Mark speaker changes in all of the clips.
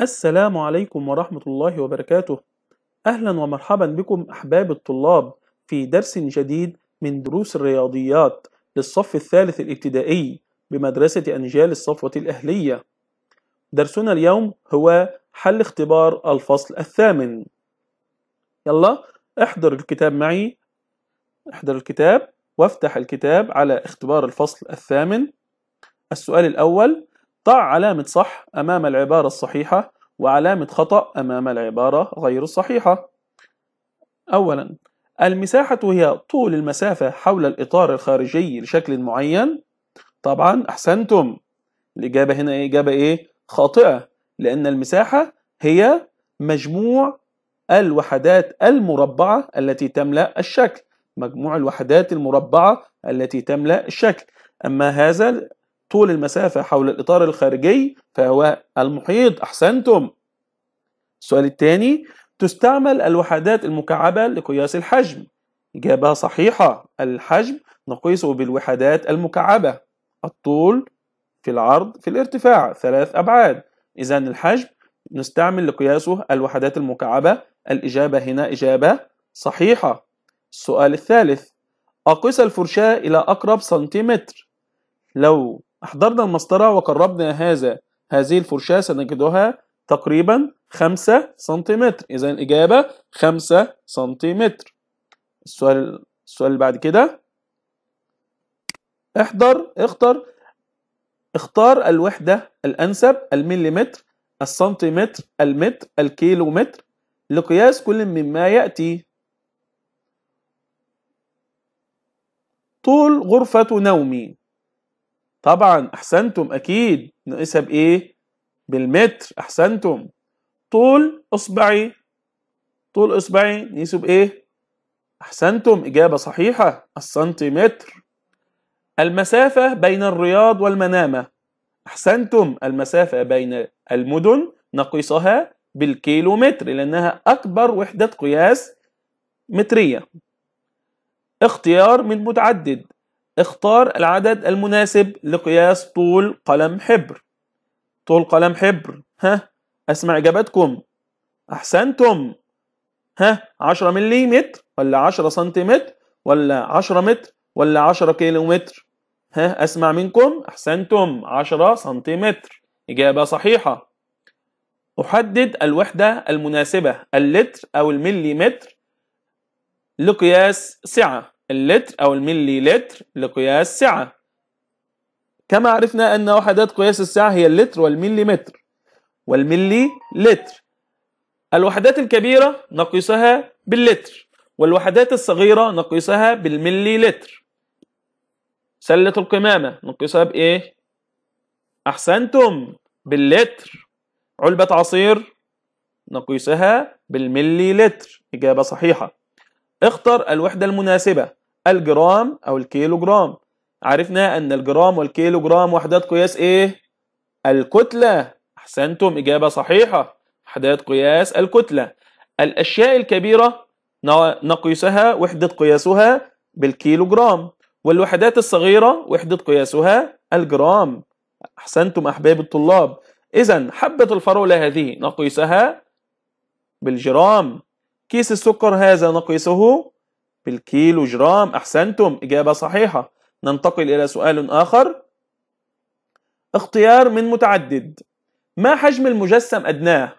Speaker 1: السلام عليكم ورحمة الله وبركاته أهلا ومرحبا بكم أحباب الطلاب في درس جديد من دروس الرياضيات للصف الثالث الابتدائي بمدرسة أنجال الصفوة الأهلية درسنا اليوم هو حل اختبار الفصل الثامن يلا احضر الكتاب معي احضر الكتاب وافتح الكتاب على اختبار الفصل الثامن السؤال الأول ضع علامة صح أمام العبارة الصحيحة وعلامة خطأ أمام العبارة غير الصحيحة أولا المساحة هي طول المسافة حول الإطار الخارجي لشكل معين طبعا أحسنتم الإجابة هنا إجابة إيه؟ خاطئة لأن المساحة هي مجموع الوحدات المربعة التي تملأ الشكل مجموع الوحدات المربعة التي تملأ الشكل أما هذا طول المسافة حول الإطار الخارجي فهو المحيط أحسنتم السؤال الثاني تستعمل الوحدات المكعبة لقياس الحجم إجابة صحيحة الحجم نقيسه بالوحدات المكعبة الطول في العرض في الارتفاع ثلاث أبعاد إذا الحجم نستعمل لقياسه الوحدات المكعبة الإجابة هنا إجابة صحيحة السؤال الثالث أقيس الفرشاة إلى أقرب سنتيمتر لو أحضرنا المسطرة وقربنا هذا هذه الفرشاة سنجدها تقريبا 5 سنتيمتر إذا الإجابة 5 سنتيمتر السؤال السؤال اللي بعد كده احضر اختر اختار الوحدة الأنسب المليمتر السنتيمتر المتر الكيلومتر لقياس كل مما يأتي طول غرفة نومي طبعا احسنتم اكيد نقيسها بايه بالمتر احسنتم طول اصبعي طول اصبعي نقيسه بايه احسنتم اجابه صحيحه السنتيمتر المسافه بين الرياض والمنامه احسنتم المسافه بين المدن نقيسها بالكيلومتر لانها اكبر وحده قياس متريه اختيار من متعدد اختار العدد المناسب لقياس طول قلم حبر طول قلم حبر ها اسمع اجاباتكم احسنتم ها 10 ملم ولا 10 سم ولا 10 متر ولا 10 كيلو متر ها اسمع منكم احسنتم 10 سم اجابه صحيحه احدد الوحده المناسبه اللتر او المليمتر لقياس سعه اللتر أو الملي لتر لقياس سعة كما عرفنا أن وحدات قياس السعة هي اللتر والملي متر والملي لتر الوحدات الكبيرة نقيسها باللتر والوحدات الصغيرة نقيسها بالملي لتر سلة القمامة نقيسها بإيه؟ أحسنتم باللتر علبة عصير نقيسها بالملي لتر إجابة صحيحة اختر الوحدة المناسبة الجرام أو الكيلو جرام عرفنا أن الجرام والكيلو جرام وحدات قياس إيه؟ الكتلة أحسنتم إجابة صحيحة وحدات قياس الكتلة الأشياء الكبيرة نقيسها وحدة قياسها بالكيلو جرام والوحدات الصغيرة وحدة قياسها الجرام أحسنتم أحباب الطلاب إذا حبة الفراولة هذه نقيسها بالجرام كيس السكر هذا نقيسه بالكيلو جرام أحسنتم إجابة صحيحة ننتقل إلى سؤال آخر اختيار من متعدد ما حجم المجسم أدناه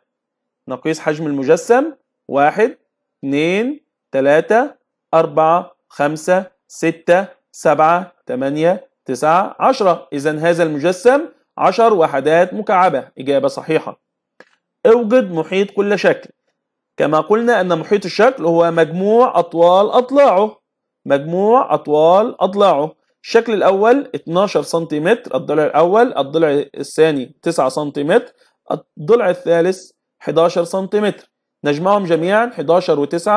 Speaker 1: نقيس حجم المجسم واحد اثنين ثلاثة أربعة خمسة ستة سبعة ثمانية تسعة عشرة إذا هذا المجسم عشر وحدات مكعبة إجابة صحيحة اوجد محيط كل شكل كما قلنا أن محيط الشكل هو مجموع أطوال أضلاعه مجموع أطوال أضلاعه الشكل الأول 12 سنتيمتر الضلع الأول الضلع الثاني 9 سنتيمتر الضلع الثالث 11 سنتيمتر نجمعهم جميعا 11 و9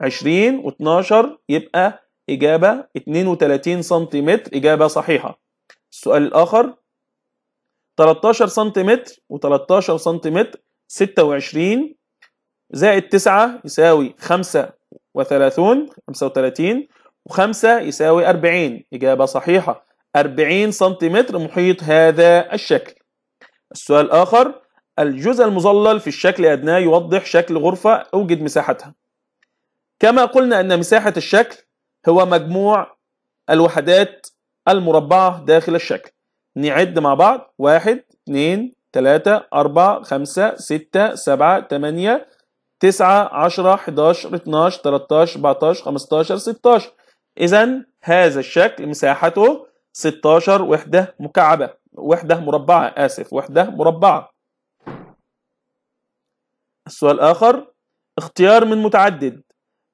Speaker 1: 20 و12 يبقى إجابة 32 سنتيمتر إجابة صحيحة السؤال الآخر 13 سنتيمتر و13 سنتيمتر 26 زائد 9 يساوي 35 35 و5 يساوي 40 إجابة صحيحة 40 سنتيمتر محيط هذا الشكل السؤال الآخر الجزء المظلل في الشكل الأدنى يوضح شكل غرفة أوجد مساحتها كما قلنا أن مساحة الشكل هو مجموع الوحدات المربعة داخل الشكل نعد مع بعض 1 2 3 4 5 6 7 8 9 10 11 12 13 14 15 16 اذا هذا الشكل مساحته 16 وحده مكعبه وحده مربعه اسف وحده مربعه السؤال الاخر اختيار من متعدد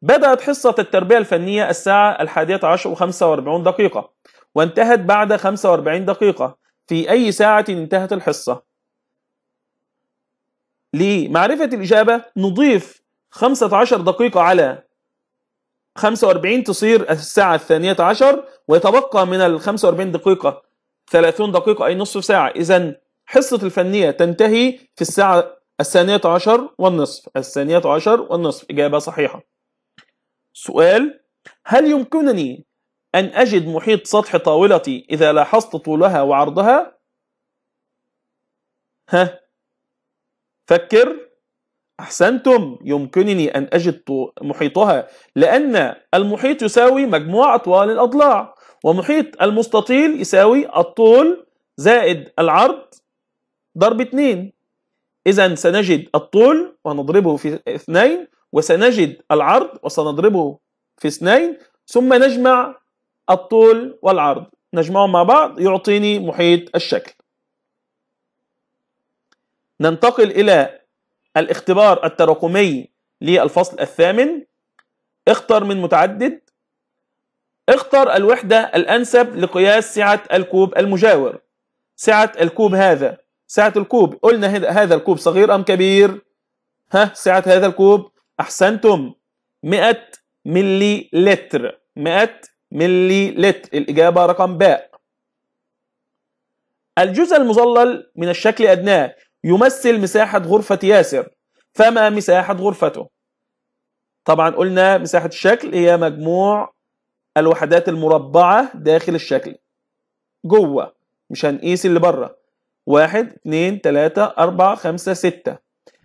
Speaker 1: بدأت حصة التربية الفنية الساعة الحادية عشر 45 دقيقة وانتهت بعد 45 دقيقة في أي ساعة انتهت الحصة لمعرفة الإجابة نضيف 15 دقيقة على 45 تصير الساعة الثانية عشر ويتبقى من ال 45 دقيقة 30 دقيقة أي نصف ساعة إذا حصة الفنية تنتهي في الساعة الثانية عشر والنصف الثانية عشر والنصف إجابة صحيحة سؤال هل يمكنني أن أجد محيط سطح طاولتي إذا لاحظت طولها وعرضها؟ ها فكر أحسنتم يمكنني أن أجد محيطها لأن المحيط يساوي مجموع أطوال الأضلاع ومحيط المستطيل يساوي الطول زائد العرض ضرب 2 إذا سنجد الطول ونضربه في 2 وسنجد العرض وسنضربه في 2 ثم نجمع الطول والعرض نجمعهم مع بعض يعطيني محيط الشكل ننتقل إلى الاختبار التراكمي للفصل الثامن اختر من متعدد اختر الوحدة الأنسب لقياس سعة الكوب المجاور سعة الكوب هذا سعة الكوب قلنا هذا الكوب صغير أم كبير ها سعة هذا الكوب أحسنتم 100 ملي لتر 100 ملي لتر الإجابة رقم باء الجزء المظلل من الشكل أدناه يمثل مساحة غرفة ياسر فما مساحة غرفته طبعا قلنا مساحة الشكل هي مجموع الوحدات المربعة داخل الشكل جوه مش هنقيس اللي بره واحد اتنين تلاتة أربعة خمسة ستة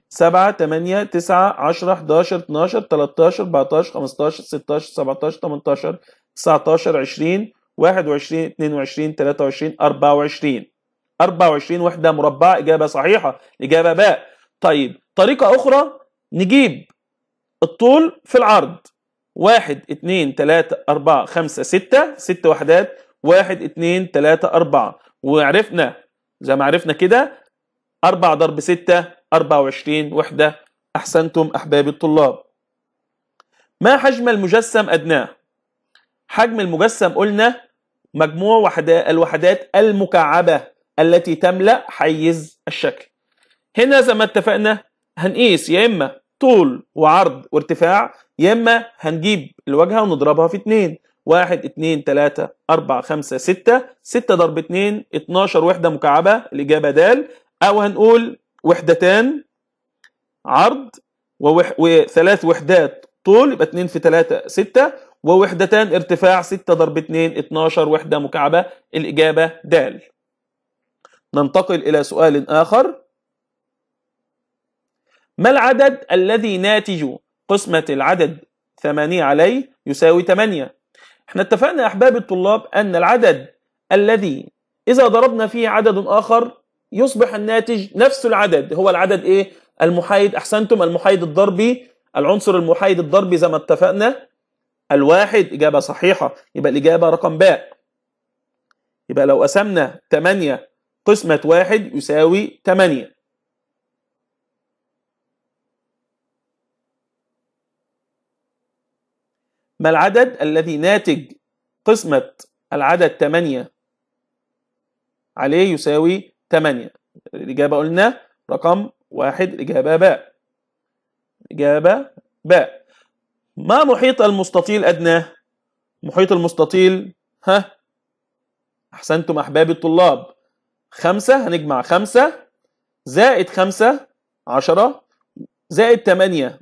Speaker 1: سبعة تمانية تسعة عشرة حداشر اتناشر تلاتاشر اربعتاشر خمستاشر ستاشر سبعتاشر تمنتاشر تسعتاشر عشرين واحد وعشرين اتنين وعشرين تلاتة وعشرين أربعة وعشرين 24 وحده مربعه اجابه صحيحه الاجابه باء طيب طريقه اخرى نجيب الطول في العرض واحد 2 3 أربعة خمسة ستة ست وحدات واحد 2 3 أربعة وعرفنا زي ما عرفنا كده 4 ضرب ستة 24 وحدة أحسنتم أحبابي الطلاب ما حجم المجسم أدناه حجم المجسم قلنا مجموع وحدات الوحدات المكعبة التي تملأ حيز الشكل هنا زي ما اتفقنا هنقيس يا إما طول وعرض وارتفاع يا إما هنجيب الواجهة ونضربها في 2 1 2 3 4 5 6 6 ضرب 2 12 وحدة مكعبة الإجابة د أو هنقول وحدتان عرض ووح... وثلاث وحدات طول يبقى 2 في 3 6 ووحدتان ارتفاع 6 ضرب 2 12 وحدة مكعبة الإجابة د ننتقل إلى سؤال آخر ما العدد الذي ناتج قسمة العدد 8 عليه يساوي 8 احنا اتفقنا يا أحباب الطلاب أن العدد الذي إذا ضربنا فيه عدد آخر يصبح الناتج نفس العدد هو العدد إيه؟ المحايد أحسنتم المحايد الضربي العنصر المحايد الضربي زي ما اتفقنا الواحد إجابة صحيحة يبقى الإجابة رقم باء يبقى لو قسمنا 8 قسمة واحد يساوي تمانية ما العدد الذي ناتج قسمة العدد تمانية عليه يساوي تمانية الإجابة قلنا رقم واحد إجابة باء إجابة باء ما محيط المستطيل أدناه؟ محيط المستطيل ها أحسنتم أحبابي الطلاب خمسة هنجمع خمسة زائد خمسة عشرة زائد تمانية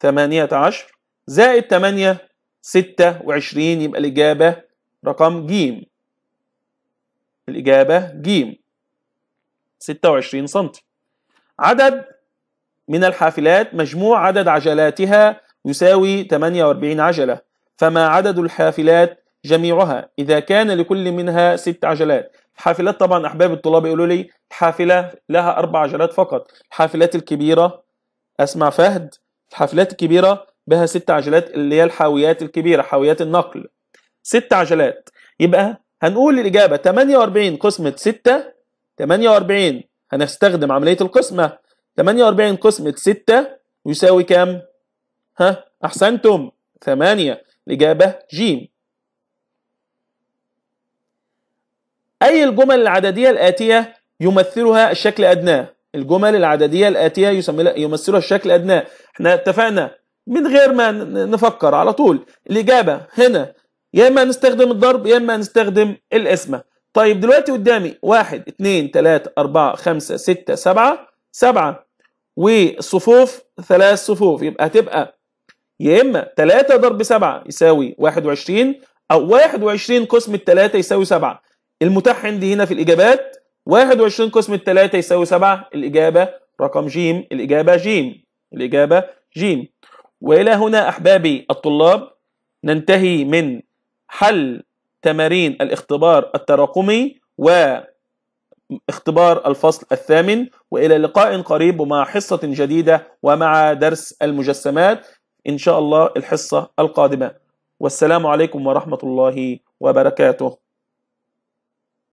Speaker 1: ثمانية عشر زائد تمانية ستة وعشرين يبقى الإجابة رقم ج الإجابة ج وعشرين سنتي عدد من الحافلات مجموع عدد عجلاتها يساوي 48 عجلة فما عدد الحافلات جميعها إذا كان لكل منها ست عجلات الحافلات طبعا احباب الطلاب يقولوا لي الحافله لها اربع عجلات فقط الحافلات الكبيره اسمع فهد الحافلات الكبيره بها ست عجلات اللي هي الحاويات الكبيره حاويات النقل ست عجلات يبقى هنقول الاجابه 48 قسمه 6 48 هنستخدم عمليه القسمه 48 قسمه 6 يساوي كام ها احسنتم 8 الاجابه ج أي الجمل العددية الآتية يمثلها الشكل أدنى الجمل العددية الآتية يمثلها الشكل أدنى احنا اتفقنا من غير ما نفكر على طول الإجابة هنا يا إما نستخدم الضرب يا إما نستخدم القسمة طيب دلوقتي قدامي واحد اتنين تلاتة أربعة خمسة ستة سبعة سبعة والصفوف ثلاث صفوف يبقى هتبقى يا إما تلاتة ضرب سبعة يساوي واحد وعشرين أو واحد وعشرين قسم التلاتة يساوي سبعة المتاح عندي هنا في الاجابات 21 قسم الثلاثة يساوي 7 الاجابة رقم ج الاجابة ج الاجابة ج والى هنا احبابي الطلاب ننتهي من حل تمارين الاختبار التراكمي واختبار الفصل الثامن والى لقاء قريب ومع حصه جديده ومع درس المجسمات ان شاء الله الحصه القادمه والسلام عليكم ورحمه الله وبركاته